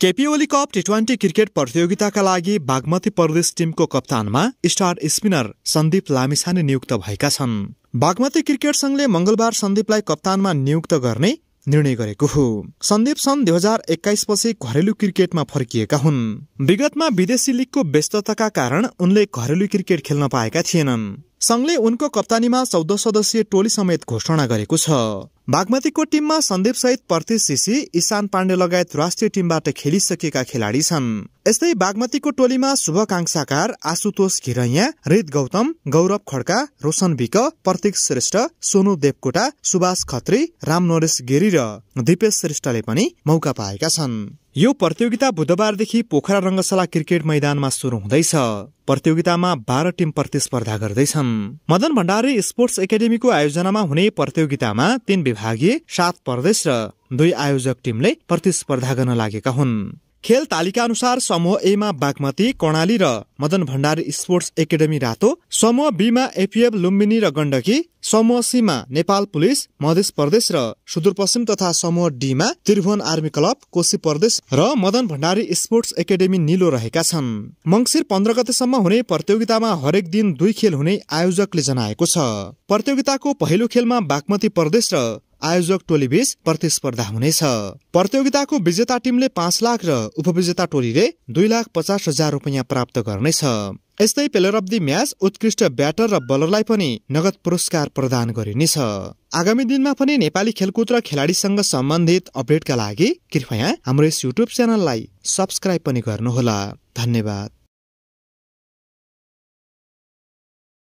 KP Oli cup T twenty cricket प्रतियोगिताका लागि बागमती प्रदेश टिमको कप्तानमा स्टार स्पिनर सन्दीप लामिसाने नियुक्त भएका छन् बागमती क्रिकेट संघले मंगलबार सन्दीपलाई कप्तानमा नियुक्त गर्ने निर्णय गरेको हो सन्दीप सन् दुई हजार एक्काइसपछि घरेलु क्रिकेटमा फर्किएका हुन् विगतमा विदेशी लिगको व्यस्तताका कारण उनले घरेलु क्रिकेट खेल्न पाएका थिएनन् संघले उनको कप्तानीमा चौध सदस्यीय टोली समेत घोषणा गरेको छ बागमतीको टिममा सन्दीप सहित प्रतिश शिशी इशान पाण्डे लगायत राष्ट्रिय टिमबाट खेलिसकेका खेलाडी छन् यस्तै बागमतीको टोलीमा शुभकांक्षाकार आशुतोष घिरैया रित गौतम गौरव खड्का रोशन विक प्रतीक श्रेष्ठ सोनु देवकोटा सुभाष खत्री राम नरेश गिरी र दिपेश श्रेष्ठले पनि मौका पाएका छन् यो प्रतियोगिता बुधबारदेखि पोखरा रङ्गशाला क्रिकेट मैदानमा सुरु हुँदैछ प्रतियोगितामा बाह्र टिम प्रतिस्पर्धा गर्दैछन् मदन भण्डारी स्पोर्ट्स एकाडेमीको आयोजनामा हुने प्रतियोगितामा तीन विभागीय सात प्रदेश र दुई आयोजक टिमले प्रतिस्पर्धा गर्न लागेका हुन् खेल तालिका अनुसार समूह एमा बागमती कर्णाली र मदन भण्डारी स्पोर्ट्स एकाडेमी रातो समूह बीमा एपिएफ लुम्बिनी र गण्डकी समूह सीमा नेपाल पुलिस मधेस प्रदेश र सुदूरपश्चिम तथा समूह डीमा त्रिभुवन आर्मी क्लब कोशी प्रदेश र मदन भण्डारी स्पोर्ट्स एकाडेमी निलो रहेका छन् मङ्सिर पन्ध्र गतेसम्म हुने प्रतियोगितामा हरेक दिन दुई खेल हुने आयोजकले जनाएको छ प्रतियोगिताको पहिलो खेलमा बागमती प्रदेश र आयोजक टोलीबीच प्रतिस्पर्धा हुनेछ प्रतियोगिताको विजेता टिमले पाँच लाख र उपविजेता टोलीले दुई लाख पचास हजार रुपियाँ प्राप्त गर्नेछ यस्तै प्लेयर अफ दि म्याच उत्कृष्ट ब्याटर र बलरलाई पनि नगद पुरस्कार प्रदान गरिनेछ आगामी दिनमा पनि नेपाली खेलकुद र खेलाडीसँग सम्बन्धित अपडेटका लागि कृपया हाम्रो यस युट्युब च्यानललाई सब्सक्राइब पनि गर्नुहोला धन्यवाद